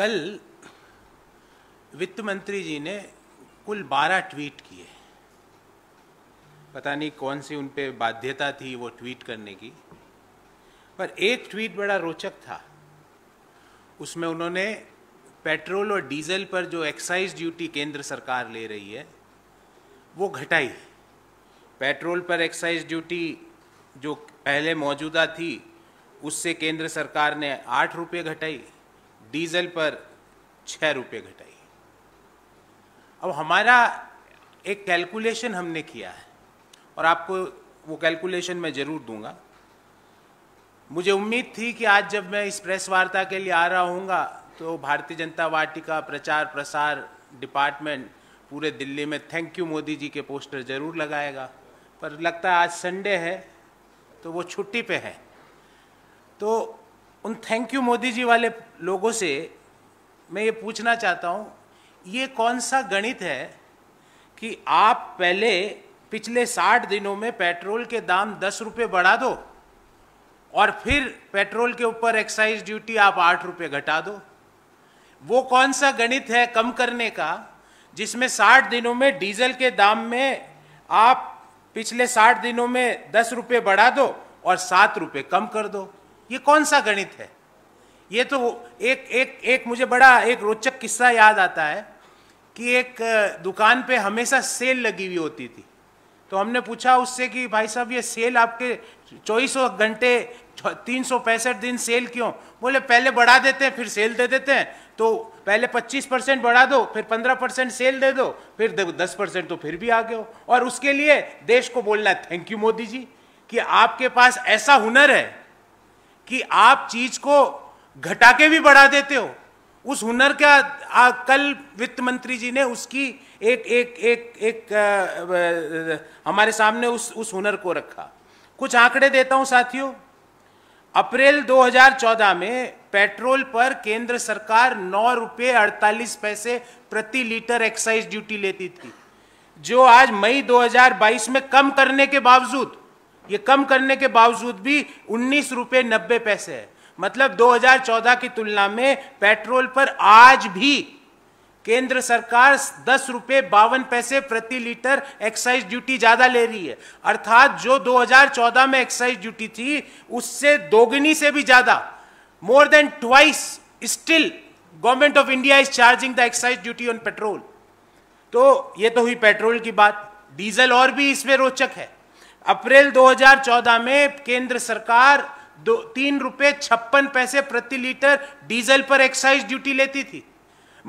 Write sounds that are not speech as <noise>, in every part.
कल वित्त मंत्री जी ने कुल बारह ट्वीट किए पता नहीं कौन सी उन पर बाध्यता थी वो ट्वीट करने की पर एक ट्वीट बड़ा रोचक था उसमें उन्होंने पेट्रोल और डीजल पर जो एक्साइज ड्यूटी केंद्र सरकार ले रही है वो घटाई पेट्रोल पर एक्साइज ड्यूटी जो पहले मौजूदा थी उससे केंद्र सरकार ने आठ रुपये घटाई डीजल पर छः रुपये घटाई अब हमारा एक कैलकुलेशन हमने किया है और आपको वो कैलकुलेशन मैं ज़रूर दूंगा मुझे उम्मीद थी कि आज जब मैं इस प्रेस वार्ता के लिए आ रहा हूँगा तो भारतीय जनता पार्टी का प्रचार प्रसार डिपार्टमेंट पूरे दिल्ली में थैंक यू मोदी जी के पोस्टर ज़रूर लगाएगा पर लगता है आज संडे है तो वो छुट्टी पे है तो उन थैंक यू मोदी जी वाले लोगों से मैं ये पूछना चाहता हूँ ये कौन सा गणित है कि आप पहले पिछले साठ दिनों में पेट्रोल के दाम दस रुपये बढ़ा दो और फिर पेट्रोल के ऊपर एक्साइज ड्यूटी आप आठ रुपये घटा दो वो कौन सा गणित है कम करने का जिसमें साठ दिनों में डीजल के दाम में आप पिछले साठ दिनों में दस रुपये बढ़ा दो और सात रुपये कम कर दो ये कौन सा गणित है ये तो एक एक एक मुझे बड़ा एक रोचक किस्सा याद आता है कि एक दुकान पे हमेशा सेल लगी हुई होती थी तो हमने पूछा उससे कि भाई साहब ये सेल आपके चौबीसों घंटे तीन सौ पैंसठ दिन सेल क्यों बोले पहले बढ़ा देते हैं फिर सेल दे देते हैं तो पहले पच्चीस परसेंट बढ़ा दो फिर पंद्रह परसेंट सेल दे दो फिर दस परसेंट तो फिर भी आ गए हो और उसके लिए देश को बोलना है थैंक यू मोदी जी कि आपके पास ऐसा हुनर है कि आप चीज को घटा के भी बढ़ा देते हो उस हुनर का आ, कल वित्त मंत्री जी ने उसकी एक एक एक एक आ, आ, आ, हमारे सामने उस उस हुनर को रखा कुछ आंकड़े देता हूं साथियों अप्रैल 2014 में पेट्रोल पर केंद्र सरकार नौ रुपये अड़तालीस पैसे प्रति लीटर एक्साइज ड्यूटी लेती थी जो आज मई 2022 में कम करने के बावजूद ये कम करने के बावजूद भी उन्नीस रुपये नब्बे पैसे है मतलब 2014 की तुलना में पेट्रोल पर आज भी केंद्र सरकार दस रुपये बावन पैसे प्रति लीटर एक्साइज ड्यूटी ज़्यादा ले रही है अर्थात जो 2014 में एक्साइज ड्यूटी थी उससे दोगुनी से भी ज़्यादा more than twice still government of India is charging the excise duty on petrol तो ये तो हुई पेट्रोल की बात डीजल और भी इसमें रोचक है अप्रैल 2014 में केंद्र सरकार दो तीन रुपये छप्पन पैसे प्रति लीटर डीजल पर एक्साइज ड्यूटी लेती थी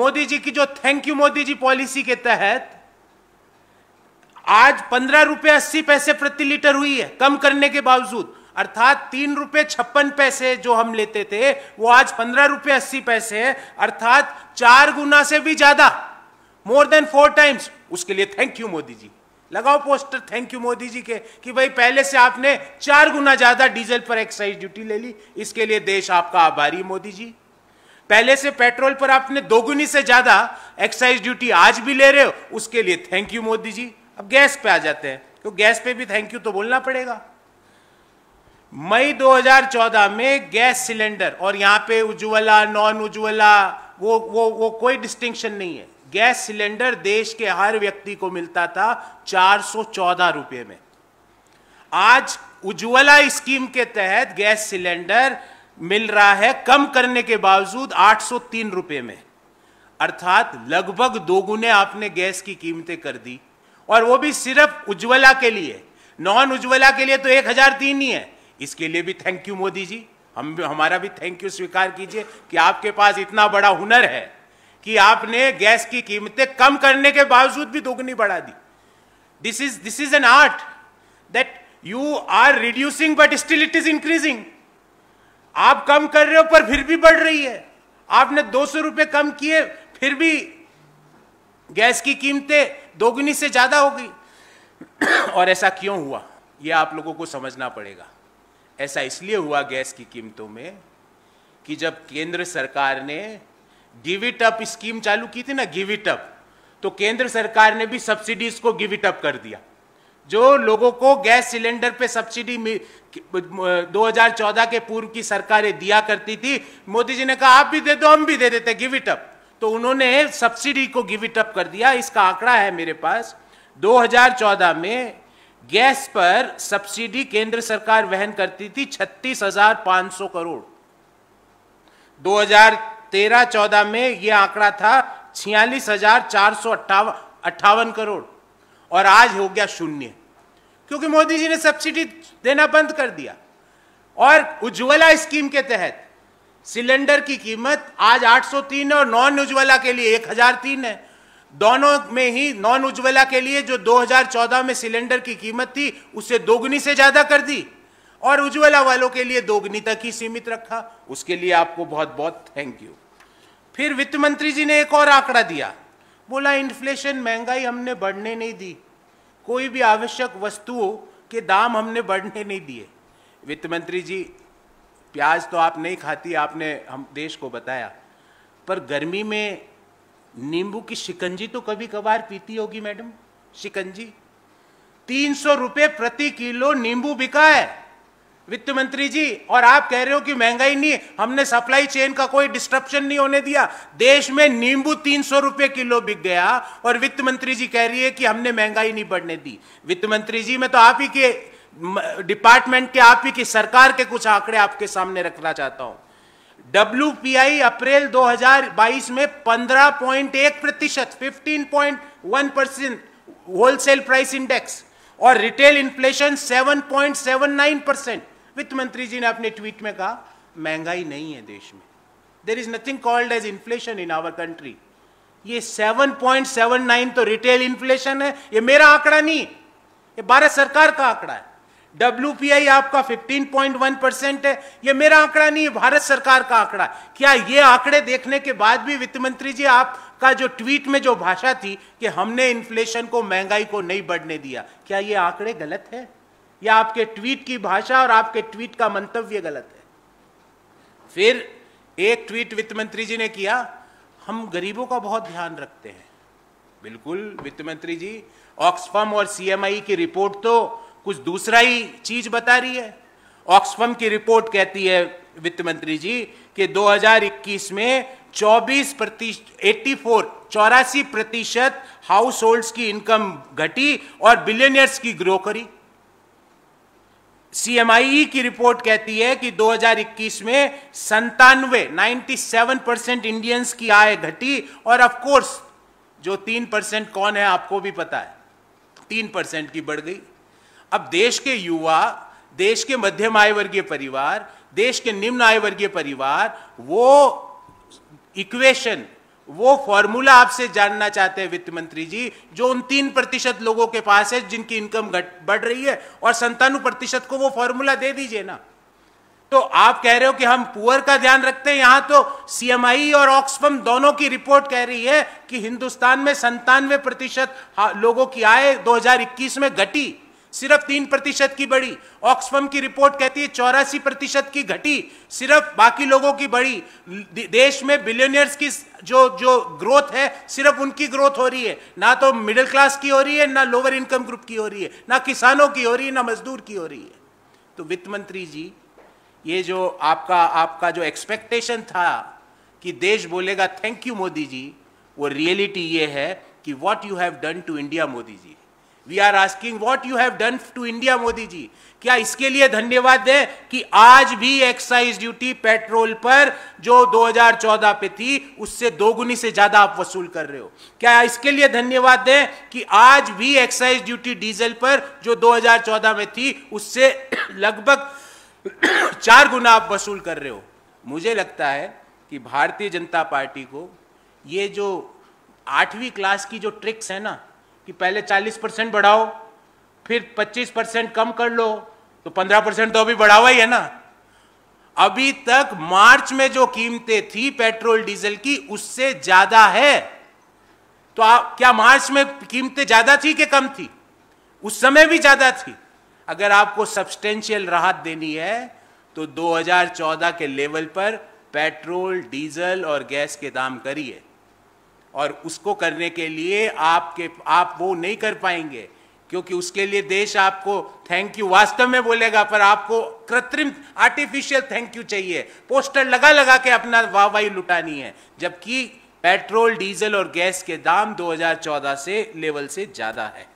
मोदी जी की जो thank you Modi ji policy के तहत आज पंद्रह रुपये अस्सी पैसे प्रति लीटर हुई है कम करने के बावजूद अर्थात तीन रुपये छप्पन पैसे जो हम लेते थे वो आज पंद्रह रुपये अस्सी पैसे अर्थात चार गुना से भी ज्यादा मोर देन फोर टाइम्स उसके लिए थैंक यू मोदी जी लगाओ poster thank you Modi ji के कि भाई पहले से आपने चार गुना ज्यादा डीजल पर एक्साइज ड्यूटी ले ली इसके लिए देश आपका आभारी मोदी जी पहले से पेट्रोल पर आपने दोगुनी से ज्यादा एक्साइज ड्यूटी आज भी ले रहे हो उसके लिए थैंक यू मोदी जी अब गैस पे आ जाते हैं तो गैस पे भी थैंक यू तो बोलना पड़ेगा मई 2014 में गैस सिलेंडर और यहां पे उज्ज्वला नॉन उज्ज्वला वो वो वो कोई डिस्टिंक्शन नहीं है गैस सिलेंडर देश के हर व्यक्ति को मिलता था 414 रुपए में आज उज्ज्वला स्कीम के तहत गैस सिलेंडर मिल रहा है कम करने के बावजूद 803 रुपए में अर्थात लगभग दोगुने आपने गैस की कीमतें कर दी और वो भी सिर्फ उज्ज्वला के लिए नॉन उज्ज्वला के लिए तो एक हजार तीन ही है इसके लिए भी थैंक यू मोदी जी हम हमारा भी थैंक यू स्वीकार कीजिए कि आपके पास इतना बड़ा हुनर है कि आपने गैस की कीमतें कम करने के बावजूद भी दोगुनी बढ़ा दी this is this is an art that you are reducing but still it is increasing आप कम कर रहे हो पर फिर भी बढ़ रही है आपने दो सौ रुपये कम किए फिर भी गैस की कीमतें दोगुनी से ज़्यादा हो गई और ऐसा क्यों हुआ यह आप लोगों को समझना पड़ेगा ऐसा इसलिए हुआ गैस की कीमतों में कि जब केंद्र सरकार ने गिव इट अप स्कीम चालू की थी ना गिव इट अप तो केंद्र सरकार ने भी सब्सिडीज को गिव इट अप कर दिया जो लोगों को गैस सिलेंडर पे सब्सिडी 2014 के पूर्व की सरकारें दिया करती थी मोदी जी ने कहा आप भी दे दो हम भी दे देते गिव इट अप तो उन्होंने सब्सिडी को गिव इट अप कर दिया इसका आंकड़ा है मेरे पास 2014 में गैस पर सब्सिडी केंद्र सरकार वहन करती थी छत्तीस करोड़ तेरह चौदह में यह आंकड़ा था छियालीस हजार चार सौ अट्ठावन अट्ठावन करोड़ और आज हो गया शून्य क्योंकि मोदी जी ने सब्सिडी देना बंद कर दिया और उज्ज्वला स्कीम के तहत सिलेंडर की कीमत आज 803 है और नॉन उज्ज्वला के लिए 1003 है दोनों में ही नॉन उज्ज्वला के लिए जो 2014 में सिलेंडर की कीमत थी उसे दोगुनी से ज़्यादा कर दी और उज्ज्वला वालों के लिए दोगुनी तक ही सीमित रखा उसके लिए आपको बहुत बहुत थैंक यू फिर वित्त मंत्री जी ने एक और आंकड़ा दिया बोला इन्फ्लेशन महंगाई हमने बढ़ने नहीं दी कोई भी आवश्यक वस्तुओं के दाम हमने बढ़ने नहीं दिए वित्त मंत्री जी प्याज तो आप नहीं खाती आपने हम देश को बताया पर गर्मी में नींबू की शिकंजी तो कभी कभार पीती होगी मैडम शिकंजी तीन सौ रुपये प्रति किलो नींबू बिका है वित्त मंत्री जी और आप कह रहे हो कि महंगाई नहीं हमने सप्लाई चेन का कोई डिस्ट्रप्शन नहीं होने दिया देश में नींबू तीन सौ रुपये किलो बिक गया और वित्त मंत्री जी कह रही है कि हमने महंगाई नहीं बढ़ने दी वित्त मंत्री जी मैं तो आप ही के डिपार्टमेंट के आप ही की सरकार के कुछ आंकड़े आपके सामने रखना चाहता हूं डब्ल्यू अप्रैल दो में पंद्रह प्रतिशत 15.1 परसेंट होलसेल प्राइस इंडेक्स और रिटेल इन्फ्लेशन 7.79 परसेंट वित्त मंत्री जी ने अपने ट्वीट में कहा महंगाई नहीं है देश में there is nothing called as inflation in our country ये 7.79 तो रिटेल इन्फ्लेशन है ये मेरा आंकड़ा नहीं ये भारत सरकार का आंकड़ा है डब्ल्यू आपका 15.1 परसेंट है ये मेरा आंकड़ा नहीं है भारत सरकार का आंकड़ा क्या ये आंकड़े देखने के बाद भी वित्त मंत्री जी आपका जो ट्वीट में जो भाषा थी कि हमने इन्फ्लेशन को महंगाई को नहीं बढ़ने दिया क्या ये आंकड़े गलत है या आपके ट्वीट की भाषा और आपके ट्वीट का मंतव्य गलत है फिर एक ट्वीट वित्त मंत्री जी ने किया हम गरीबों का बहुत ध्यान रखते हैं बिल्कुल वित्त मंत्री जी ऑक्सफम और सीएमआई की रिपोर्ट तो कुछ दूसरा ही चीज बता रही है ऑक्सफम की रिपोर्ट कहती है वित्त मंत्री जी कि 2021 में 24 प्रतिशत एट्टी फोर चौरासी प्रतिशत हाउस होल्ड की इनकम घटी और बिलियनियर्स की ग्रो करी सीएमआई e की रिपोर्ट कहती है कि 2021 में संतानवे 97 परसेंट इंडियंस की आय घटी और ऑफ कोर्स जो तीन परसेंट कौन है आपको भी पता है तीन परसेंट की बढ़ गई अब देश के युवा देश के मध्यम आय वर्गीय परिवार देश के निम्न आय वर्गीय परिवार वो इक्वेशन वो फॉर्मूला आपसे जानना चाहते हैं वित्त मंत्री जी जो उन तीन प्रतिशत लोगों के पास है जिनकी इनकम घट बढ़ रही है और संतानु प्रतिशत को वो फॉर्मूला दे दीजिए ना तो आप कह रहे हो कि हम पुअर का ध्यान रखते हैं यहां तो सीएमआई और ऑक्सफम दोनों की रिपोर्ट कह रही है कि हिंदुस्तान में संतानवे प्रतिशत लोगों की आय 2021 में घटी सिर्फ तीन प्रतिशत की बढ़ी ऑक्सफम की रिपोर्ट कहती है चौरासी प्रतिशत की घटी सिर्फ बाकी लोगों की बढ़ी देश में बिलियनियर्स की जो जो ग्रोथ है सिर्फ उनकी ग्रोथ हो रही है ना तो मिडिल क्लास की हो रही है ना लोअर इनकम ग्रुप की हो रही है ना किसानों की हो रही है ना मजदूर की हो रही है तो वित्त मंत्री जी ये जो आपका आपका जो एक्सपेक्टेशन था कि देश बोलेगा थैंक यू मोदी जी वो रियलिटी ये है कि what you have done to India Modi ji we are asking what you have done to India Modi ji क्या इसके लिए धन्यवाद दें कि आज भी एक्साइज ड्यूटी पेट्रोल पर जो 2014 पे थी उससे दोगुनी से ज्यादा आप वसूल कर रहे हो क्या इसके लिए धन्यवाद दें कि आज भी एक्साइज ड्यूटी डीजल पर जो 2014 में थी उससे <coughs> लगभग <coughs> चार गुना आप वसूल कर रहे हो मुझे लगता है कि भारतीय जनता पार्टी को ये जो आठवीं क्लास की जो ट्रिक्स है ना कि पहले 40 परसेंट बढ़ाओ फिर 25 परसेंट कम कर लो तो 15 परसेंट तो अभी बढ़ावा ही है ना अभी तक मार्च में जो कीमतें थी पेट्रोल डीजल की उससे ज्यादा है तो आप क्या मार्च में कीमतें ज्यादा थी कि कम थी उस समय भी ज्यादा थी अगर आपको सब्सटेंशियल राहत देनी है तो 2014 के लेवल पर पेट्रोल डीजल और गैस के दाम करिए और उसको करने के लिए आपके आप वो नहीं कर पाएंगे क्योंकि उसके लिए देश आपको थैंक यू वास्तव में बोलेगा पर आपको कृत्रिम आर्टिफिशियल थैंक यू चाहिए पोस्टर लगा लगा के अपना वाहवाही लुटानी है जबकि पेट्रोल डीजल और गैस के दाम 2014 से लेवल से ज़्यादा है